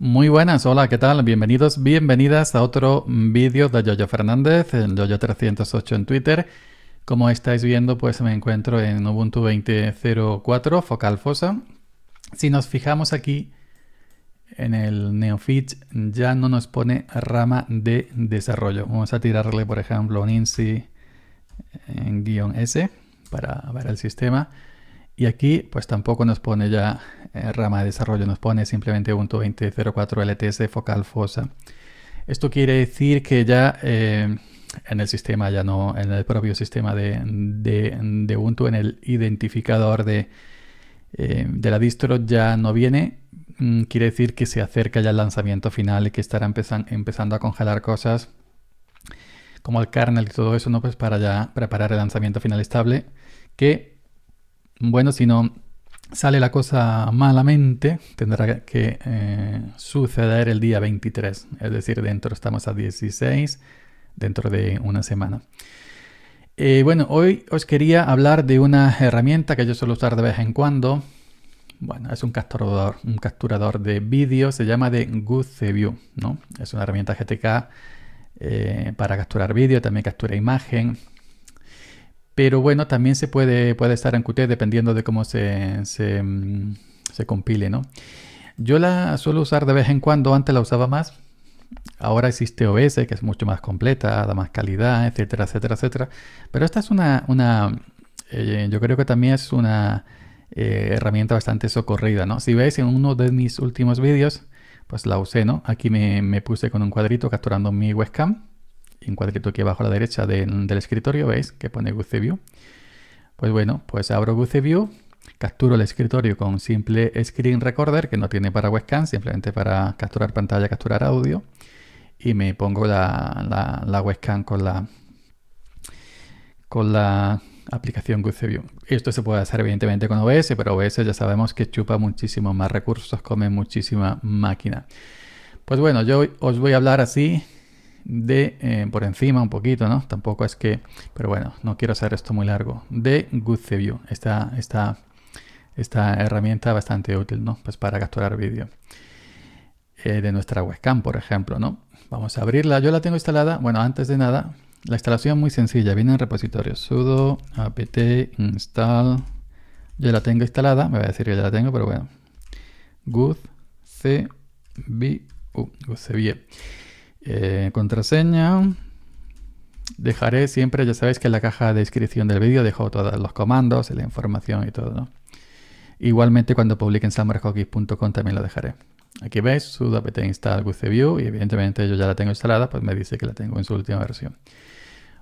Muy buenas, hola, ¿qué tal? Bienvenidos, bienvenidas a otro vídeo de Yoyo Fernández, el Yoyo308 en Twitter. Como estáis viendo, pues me encuentro en Ubuntu 20.04 Focal Fosa. Si nos fijamos aquí en el NeoFitch, ya no nos pone rama de desarrollo. Vamos a tirarle, por ejemplo, un INSI en guión S para ver el sistema. Y aquí pues tampoco nos pone ya eh, rama de desarrollo, nos pone simplemente Ubuntu 2004 LTS focal fosa. Esto quiere decir que ya eh, en el sistema, ya no en el propio sistema de, Ubuntu, en el identificador de, eh, de la distro ya no viene. Mm, quiere decir que se acerca ya el lanzamiento final y que estará empezando a congelar cosas como el kernel y todo eso, ¿no? Pues para ya preparar el lanzamiento final estable que bueno, si no sale la cosa malamente, tendrá que eh, suceder el día 23, es decir, dentro estamos a 16, dentro de una semana. Eh, bueno, hoy os quería hablar de una herramienta que yo suelo usar de vez en cuando. Bueno, es un capturador, un capturador de vídeo, se llama de View, ¿no? Es una herramienta GTK eh, para capturar vídeo, también captura imagen, pero bueno, también se puede, puede estar en Qt dependiendo de cómo se, mm, se, compile, ¿no? Yo la suelo usar de vez en cuando, antes la usaba más. Ahora existe OS que es mucho más completa, da más calidad, etcétera, etcétera, etcétera. Pero esta es una, una eh, yo creo que también es una eh, herramienta bastante socorrida, ¿no? Si veis en uno de mis últimos vídeos, pues la usé, ¿no? Aquí me puse con un cuadrito capturando mi webcam en cuadrito aquí abajo a la derecha del escritorio, ¿veis? Que pone View. Pues bueno, pues abro View, capturo el escritorio con simple screen recorder, que no tiene para webcam, simplemente para capturar pantalla, capturar audio. Y me pongo la, la, webcam con la, con la aplicación View. Esto se puede hacer evidentemente con OBS, pero OBS ya sabemos que chupa muchísimos más recursos, come muchísima máquina. Pues bueno, yo os voy a hablar así de, eh, por encima un poquito, ¿no? Tampoco es que, pero bueno, no quiero hacer esto muy largo, de GoodCView, esta, esta, esta herramienta bastante útil, ¿no? Pues para capturar vídeo eh, de nuestra webcam, por ejemplo, ¿no? Vamos a abrirla, yo la tengo instalada, bueno, antes de nada, la instalación es muy sencilla, viene en repositorio sudo apt install, yo la tengo instalada, me voy a decir que ya la tengo, pero bueno, good c, eh, contraseña. Dejaré siempre, ya sabéis que en la caja de descripción del vídeo dejo todos los comandos la información y todo. Igualmente cuando publiquen summerhockey.com también lo dejaré. Aquí veis, sudo apt install with view y evidentemente yo ya la tengo instalada, pues me dice que la tengo en su última versión.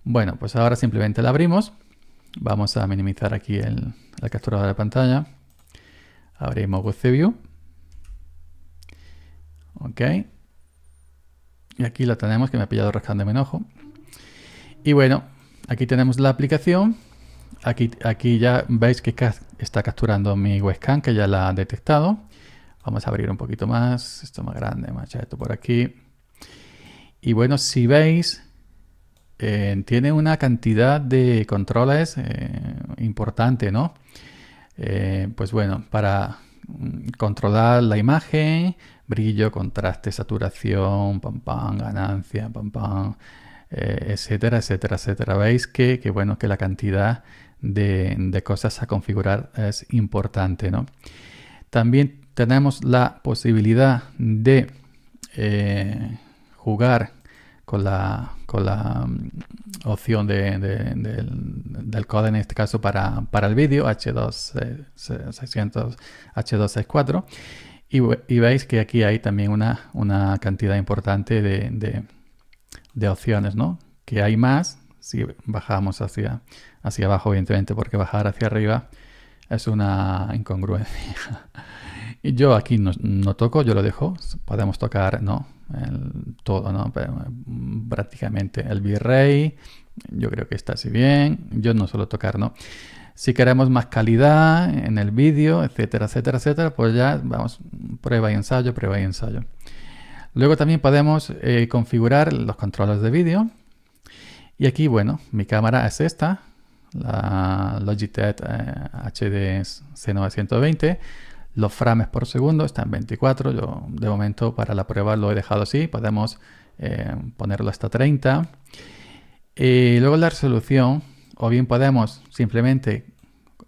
Bueno, pues ahora simplemente la abrimos. Vamos a minimizar aquí la captura de pantalla. Abrimos with view. Ok, y aquí la tenemos, que me ha pillado de mi enojo. Y bueno, aquí tenemos la aplicación. Aquí, aquí ya veis que está capturando mi webcam, que ya la ha detectado. Vamos a abrir un poquito más. Esto más grande, más esto por aquí. Y bueno, si veis, eh, tiene una cantidad de controles eh, importante, ¿no? Eh, pues bueno, para mm, controlar la imagen, brillo, contraste, saturación, pam, pam, ganancia, pam, pam, eh, etcétera, etcétera, etcétera. Veis que, bueno, que la cantidad de, cosas a configurar es importante, ¿no? También tenemos la posibilidad de eh, jugar con la, con la mm, opción del, del code en este caso para, para el vídeo H264 y, veis que aquí hay también una, una cantidad importante de, de, opciones, ¿no? Que hay más si bajamos hacia, hacia abajo, evidentemente, porque bajar hacia arriba es una incongruencia. y yo aquí no, no, toco, yo lo dejo. Podemos tocar, ¿no? todo, ¿no? prácticamente el virrey. Yo creo que está así bien. Yo no suelo tocar, ¿no? Si queremos más calidad en el vídeo, etcétera, etcétera, etcétera, pues ya vamos, prueba y ensayo, prueba y ensayo. Luego también podemos eh, configurar los controles de vídeo. Y aquí, bueno, mi cámara es esta, la Logitech HD eh, C920. Los frames por segundo están 24. Yo de momento para la prueba lo he dejado así. Podemos eh, ponerlo hasta 30. Y luego la resolución o bien podemos simplemente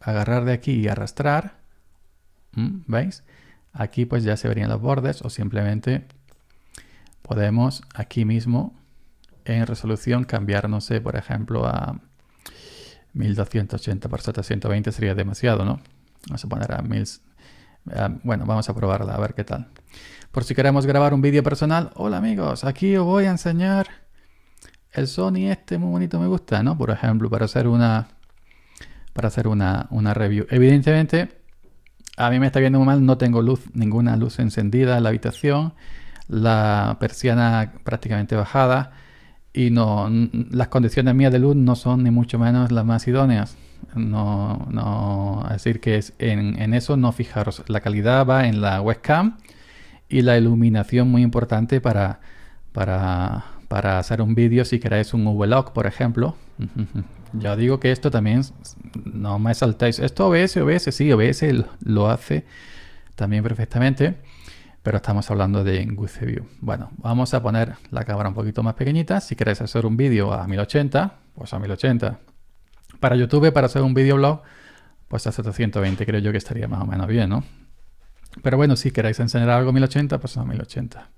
agarrar de aquí y arrastrar. ¿Veis? Aquí pues ya se verían los bordes o simplemente podemos aquí mismo en resolución cambiar, no sé, por ejemplo, a 1280 por 720 sería demasiado, ¿no? Vamos a poner a 1000. Bueno, vamos a probarla a ver qué tal. Por si queremos grabar un vídeo personal, hola amigos, aquí os voy a enseñar el Sony este muy bonito me gusta, ¿no? Por ejemplo, para hacer una para hacer una, review. Evidentemente, a mí me está viendo muy mal, no tengo luz, ninguna luz encendida en la habitación, la persiana prácticamente bajada y no las condiciones mías de luz no son ni mucho menos las más idóneas. No, no, es decir que es en, en eso no fijaros. La calidad va en la webcam y la iluminación muy importante para, para para hacer un vídeo si queréis un vlog, por ejemplo. ya digo que esto también, no me saltáis. Esto OBS, OBS, sí, OBS lo hace también perfectamente, pero estamos hablando de view Bueno, vamos a poner la cámara un poquito más pequeñita. Si queréis hacer un vídeo a 1080, pues a 1080. Para YouTube, para hacer un blog, pues a 720 creo yo que estaría más o menos bien, ¿no? Pero bueno, si queréis enseñar algo a 1080, pues a 1080.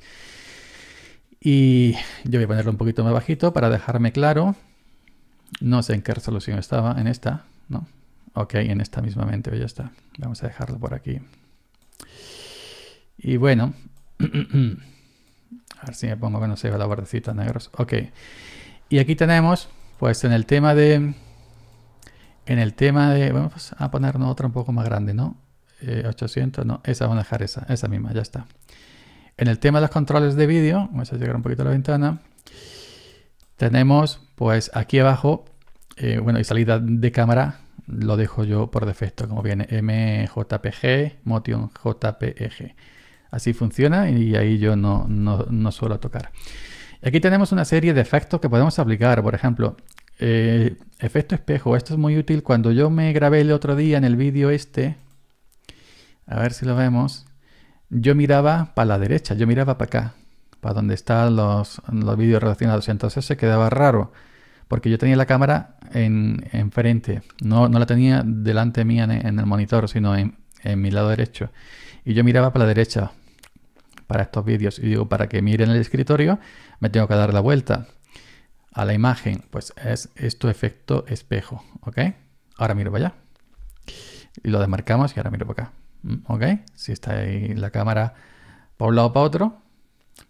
Y yo voy a ponerlo un poquito más bajito para dejarme claro. No sé en qué resolución estaba, en esta, ¿no? Ok, en esta mismamente, ya está. Vamos a dejarlo por aquí. Y bueno, a ver si me pongo que no se la bordecita negros. Ok, y aquí tenemos, pues en el tema de... En el tema de... Vamos a ponernos otra un poco más grande, ¿no? 800, eh, no, esa, vamos a dejar esa, esa misma, ya está. En el tema de los controles de vídeo, vamos a llegar un poquito a la ventana, tenemos pues aquí abajo, eh, bueno, y salida de cámara, lo dejo yo por defecto, como viene MJPG, Motion JPEG. Así funciona y ahí yo no, suelo tocar. Aquí tenemos una serie de efectos que podemos aplicar, por ejemplo, eh, efecto espejo. Esto es muy útil cuando yo me grabé el otro día en el vídeo este. A ver si lo vemos yo miraba para la derecha, yo miraba para acá, para donde están los, los vídeos relacionados. Entonces se quedaba raro, porque yo tenía la cámara en, no, no, la tenía delante mía en, el monitor, sino en, mi lado derecho. Y yo miraba para la derecha para estos vídeos y digo, para que miren el escritorio, me tengo que dar la vuelta a la imagen. Pues es esto efecto espejo, ¿ok? Ahora miro para allá. Y lo desmarcamos y ahora miro para acá. Mm, ¿Ok? Si está ahí la cámara para un lado para otro,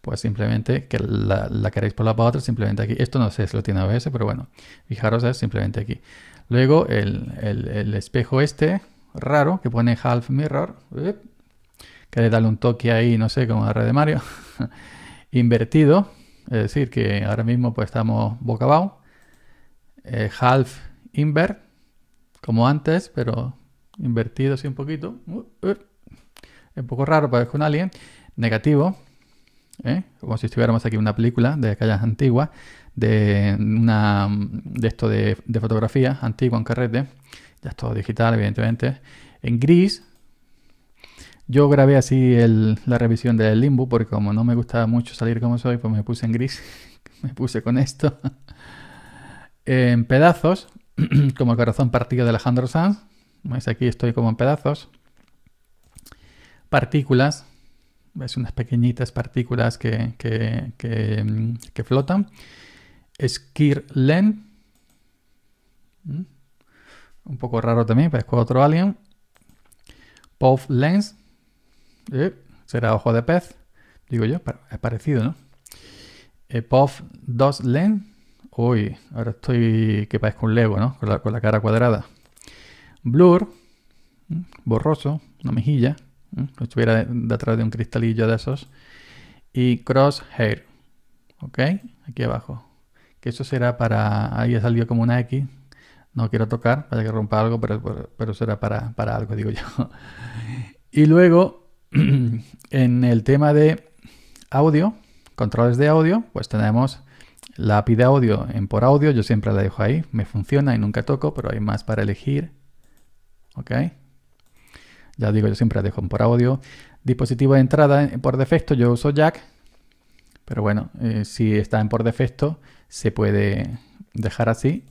pues simplemente que la, queréis por un lado para otro, simplemente aquí. Esto no sé si lo tiene OBS, pero bueno, fijaros, es simplemente aquí. Luego el, espejo este raro que pone half mirror, que le darle un toque ahí, no sé, como la red de Mario, invertido, es decir, que ahora mismo pues estamos boca abajo, eh, half invert, como antes, pero invertido así un poquito. Uh, uh, un poco raro, parece con alguien. Negativo, ¿eh? como si estuviéramos aquí una película de aquellas antiguas, de, una, de esto de, fotografía antigua en carrete. Ya es todo digital, evidentemente. En gris, yo grabé así la revisión del Limbo porque como no me gustaba mucho salir como soy, pues me puse en gris, me puse con esto. en pedazos, como el corazón partido de Alejandro Sanz. ¿Veis? Aquí estoy como en pedazos. Partículas. ¿Veis? Unas pequeñitas partículas que, mm, flotan. Skirlen. Mm. Un poco raro también, parezco otro alien. puff Lens. Eh, será ojo de pez. Digo yo, es parecido, ¿no? Eh, 2 Lens. Uy, ahora estoy que parezco un Lego, ¿no? con la cara cuadrada. Blur, borroso, una mejilla, estuviera detrás de, un cristalillo de esos. Y crosshair, ¿ok? Aquí abajo. Que eso será para... Ahí ha salido como una X. No quiero tocar para que rompa algo, pero, pero, será para, para algo, digo yo. y luego, en el tema de audio, controles de audio, pues tenemos la API de audio en por audio. Yo siempre la dejo ahí, me funciona y nunca toco, pero hay más para elegir ¿ok? Ya digo, yo siempre dejo por audio. Dispositivo de entrada eh, por defecto, yo uso jack, pero bueno, eh, si está en por defecto, se puede dejar así.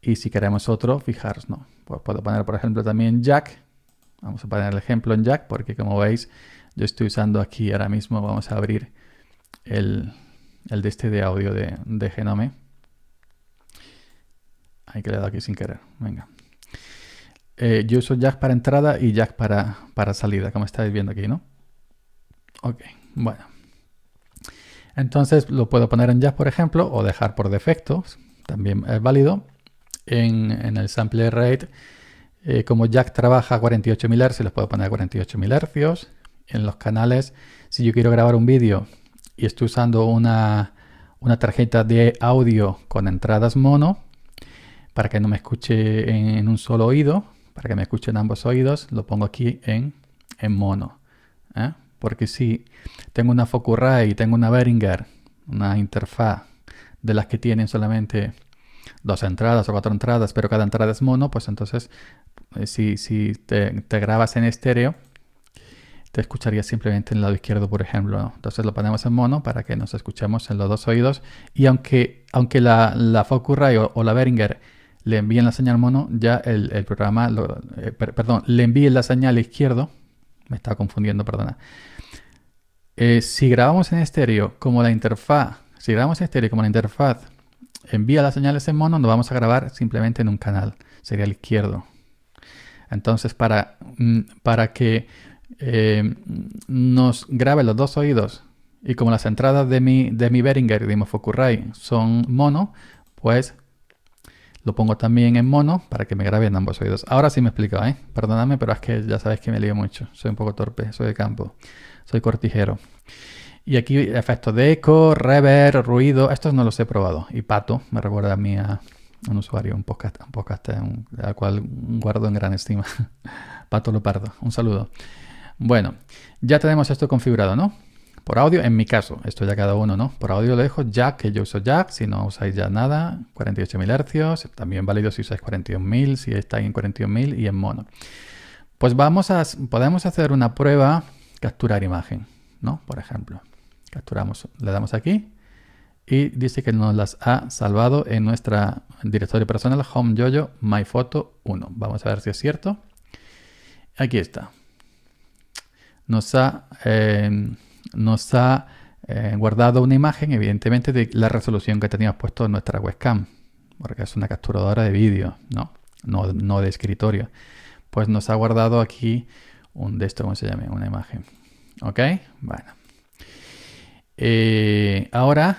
Y si queremos otro, fijaros, ¿no? puedo poner, por ejemplo, también jack. Vamos a poner el ejemplo en jack, porque como veis, yo estoy usando aquí ahora mismo, vamos a abrir el, de este de audio de, Genome. Hay que le aquí sin querer, venga. Eh, yo uso jack para entrada y jack para, para salida, como estáis viendo aquí, ¿no? Ok, bueno. Entonces lo puedo poner en jack, por ejemplo, o dejar por defecto. también es válido. En, el sample rate, eh, como jack trabaja a 48.000 Hz, los puedo poner a 48.000 Hz. En los canales, si yo quiero grabar un vídeo y estoy usando una tarjeta de audio con entradas mono, para que no me escuche en, un solo oído, para que me escuchen ambos oídos, lo pongo aquí en, en mono. ¿eh? Porque si tengo una y tengo una Behringer, una interfaz de las que tienen solamente dos entradas o cuatro entradas, pero cada entrada es mono, pues entonces eh, si, si te, grabas en estéreo, te escucharía simplemente en el lado izquierdo, por ejemplo. Entonces lo ponemos en mono para que nos escuchemos en los dos oídos. Y aunque, aunque la, la Focusrite o la Behringer le envíen la señal mono, ya el, programa, eh, perdón, le envíen la señal izquierdo, me estaba confundiendo, perdona. Eh, si grabamos en estéreo como la interfaz, si grabamos en estéreo como la interfaz envía las señales en mono, nos vamos a grabar simplemente en un canal, sería el izquierdo. Entonces, para, mm, para que eh, nos grabe los dos oídos y como las entradas de mi, de mi Behringer y de mi son mono, pues lo pongo también en mono para que me graben en ambos oídos. Ahora sí me explico, ¿eh? Perdóname, pero es que ya sabes que me lío mucho. Soy un poco torpe, soy de campo, soy cortijero. Y aquí efectos de eco, reverb, ruido. Estos no los he probado. Y Pato me recuerda a mí a un usuario, un podcast, un podcast al cual guardo en gran estima. Pato Lopardo, un saludo. Bueno, ya tenemos esto configurado, ¿no? Por audio, en mi caso, esto ya cada uno, ¿no? Por audio lo dejo jack, que yo uso jack, si no usáis ya nada, 48.000 Hz, también válido si usáis 41.000, si estáis en 41.000 y en mono. Pues vamos a, podemos hacer una prueba, capturar imagen, ¿no? Por ejemplo, capturamos, le damos aquí y dice que nos las ha salvado en nuestra directorio personal home yoyo my photo 1. Vamos a ver si es cierto. Aquí está. Nos ha... Eh, nos ha eh, guardado una imagen, evidentemente, de la resolución que teníamos puesto en nuestra webcam, porque es una capturadora de vídeo, ¿no? No, de escritorio. Pues nos ha guardado aquí un de esto, ¿cómo se llama? Una imagen. ¿Ok? Bueno. Eh, ahora,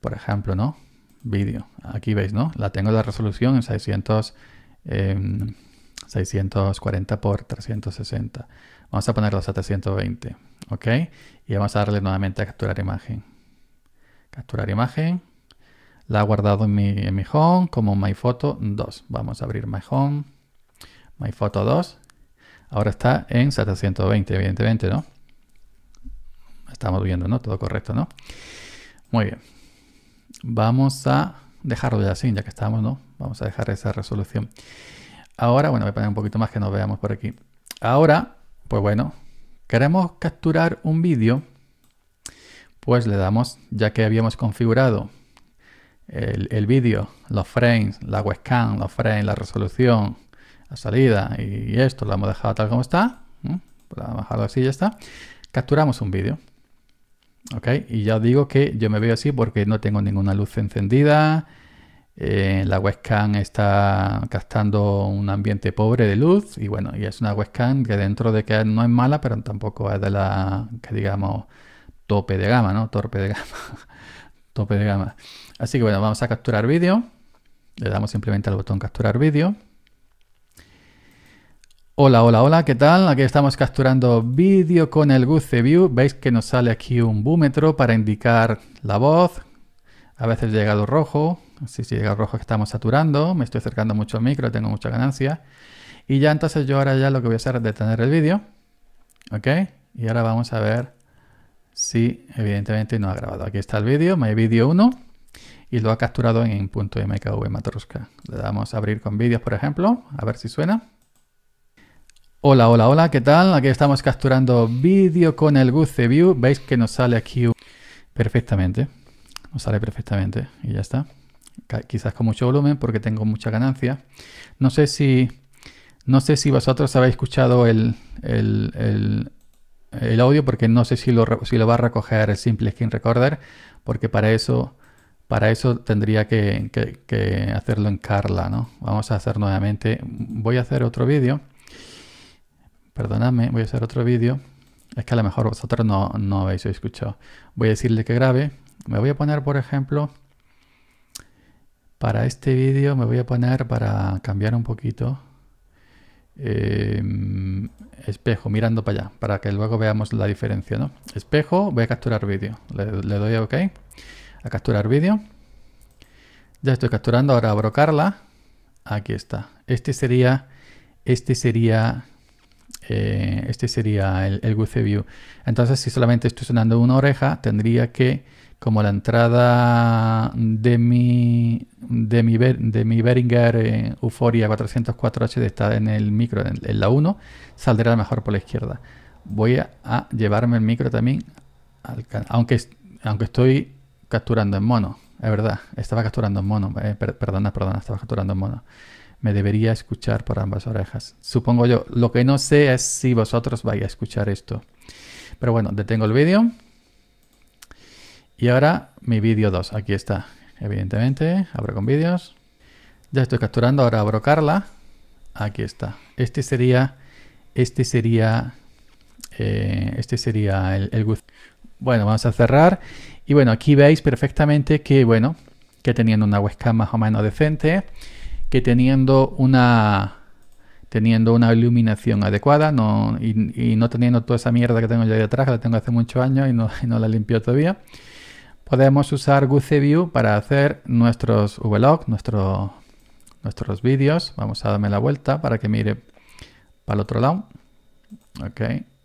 por ejemplo, ¿no? Vídeo. Aquí veis, ¿no? La tengo la resolución en 600, 640 em, por 360. Vamos a ponerlos a 320 ¿Ok? Y vamos a darle nuevamente a capturar imagen. Capturar imagen. La ha guardado en mi, home como My Photo 2. Vamos a abrir My Home. My Photo 2. Ahora está en 720, evidentemente, ¿no? Estamos viendo, ¿no? Todo correcto, ¿no? Muy bien. Vamos a dejarlo ya así, ya que estamos, ¿no? Vamos a dejar esa resolución. Ahora, bueno, voy a poner un poquito más que nos veamos por aquí. Ahora, pues bueno, queremos capturar un vídeo, pues le damos, ya que habíamos configurado el, vídeo, los frames, la webcam, los frames, la resolución, la salida y esto lo hemos dejado tal como está. Lo pues así así ya está. Capturamos un vídeo. ¿Ok? Y ya digo que yo me veo así porque no tengo ninguna luz encendida, eh, la webcam está captando un ambiente pobre de luz y bueno, y es una webcam que dentro de que no es mala, pero tampoco es de la que digamos tope de gama, ¿no? Torpe de gama. tope de gama. Así que bueno, vamos a capturar vídeo. Le damos simplemente al botón capturar vídeo. Hola, hola, hola, ¿qué tal? Aquí estamos capturando vídeo con el Guce View. Veis que nos sale aquí un búmetro para indicar la voz. A veces llegado rojo, si llega rojo que estamos saturando, me estoy acercando mucho al micro, tengo mucha ganancia. Y ya entonces yo ahora ya lo que voy a hacer es detener el vídeo. ¿Ok? Y ahora vamos a ver si evidentemente no ha grabado. Aquí está el vídeo, myvideo 1. Y lo ha capturado en .mkv matroska. Le damos a abrir con vídeos, por ejemplo. A ver si suena. Hola, hola, hola, ¿qué tal? Aquí estamos capturando vídeo con el Guce View. Veis que nos sale aquí perfectamente. Nos sale perfectamente y ya está quizás con mucho volumen porque tengo mucha ganancia. No sé si, no sé si vosotros habéis escuchado el, el, audio porque no sé si lo, si lo va a recoger el Simple Skin Recorder porque para eso, para eso tendría que, hacerlo en Carla. ¿no? Vamos a hacer nuevamente, voy a hacer otro vídeo. Perdonadme, voy a hacer otro vídeo. Es que a lo mejor vosotros no, no habéis escuchado. Voy a decirle que grabe. Me voy a poner, por ejemplo, para este vídeo me voy a poner, para cambiar un poquito, em, espejo, mirando para allá, para que luego veamos la diferencia, ¿no? Espejo, voy a capturar vídeo. Le, doy a OK, a capturar vídeo. Ya estoy capturando, ahora a Carla. Aquí está. Este sería, este sería, eh, este sería el, el View. Entonces, si solamente estoy sonando una oreja, tendría que como la entrada de mi, de mi, de mi Behringer eh, Euphoria 404H está en el micro, en, la 1, saldrá mejor por la izquierda. Voy a, llevarme el micro también, aunque, aunque estoy capturando en mono, es verdad, estaba capturando en mono, eh, perdona, perdona, estaba capturando en mono. Me debería escuchar por ambas orejas. Supongo yo, lo que no sé es si vosotros vais a escuchar esto. Pero bueno, detengo el vídeo. Y ahora mi vídeo 2, aquí está, evidentemente, abro con vídeos. Ya estoy capturando, ahora abro Carla. Aquí está. Este sería, este sería, eh, este sería el, el Bueno, vamos a cerrar. Y bueno, aquí veis perfectamente que, bueno, que teniendo una webcam más o menos decente, que teniendo una teniendo una iluminación adecuada no, y, no teniendo toda esa mierda que tengo ya ahí detrás, que la tengo hace muchos años y no, y no la limpio todavía. Podemos usar View para hacer nuestros vlogs, nuestros vídeos. Vamos a darme la vuelta para que mire para el otro lado. Ok,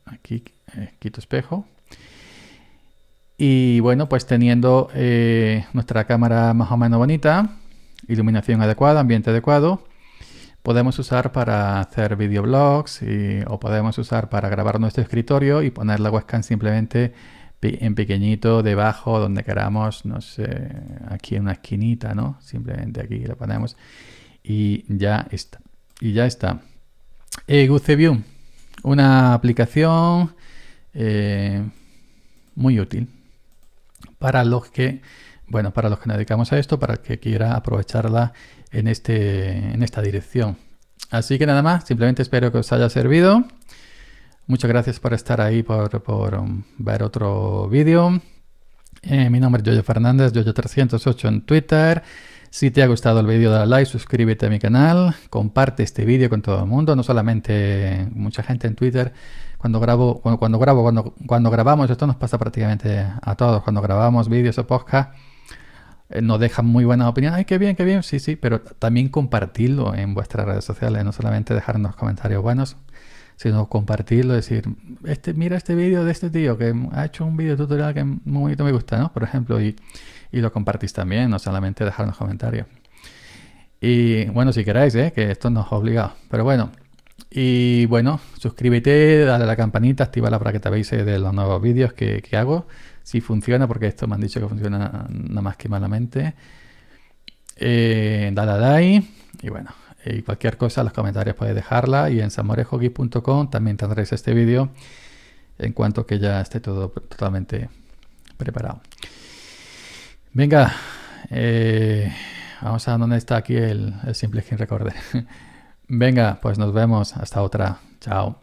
aquí eh, quito espejo. Y bueno, pues teniendo eh, nuestra cámara más o menos bonita, iluminación adecuada, ambiente adecuado, podemos usar para hacer videoblogs o podemos usar para grabar nuestro escritorio y poner la webcam simplemente en pequeñito, debajo, donde queramos, no sé, aquí en una esquinita, ¿no? Simplemente aquí lo ponemos y ya está. Y ya está. Eh, View una aplicación eh, muy útil para los que, bueno, para los que nos dedicamos a esto, para el que quiera aprovecharla en, este, en esta dirección. Así que nada más, simplemente espero que os haya servido. Muchas gracias por estar ahí, por, um, ver otro vídeo. Eh, mi nombre es Yoyo Fernández, Yoyo308 en Twitter. Si te ha gustado el vídeo, dale like, suscríbete a mi canal, comparte este vídeo con todo el mundo, no solamente mucha gente en Twitter. Cuando grabo, cuando, grabo, cuando, grabamos, esto nos pasa prácticamente a todos. Cuando grabamos vídeos o podcast, eh, nos dejan muy buenas opiniones. Ay, qué bien, qué bien, sí, sí, pero también compartirlo en vuestras redes sociales, no solamente dejarnos comentarios buenos sino compartirlo, decir, este, mira este vídeo de este tío que ha hecho un vídeo tutorial que muy bonito me gusta, ¿no? Por ejemplo, y, lo compartís también, no solamente dejar los comentarios. Y bueno, si queráis, ¿eh? que esto nos obligado, Pero bueno, y bueno, suscríbete, dale a la campanita, activa la para que te avise de los nuevos vídeos que, que hago. Si funciona, porque esto me han dicho que funciona nada más que malamente. Eh, dale a like y bueno, eh, y cualquier cosa en los comentarios podéis dejarla y en samorejogui.com también tendréis este vídeo en cuanto que ya esté todo totalmente preparado. Venga, eh, vamos a dónde está aquí el, simple sin recorder. Venga, pues nos vemos. Hasta otra. Chao.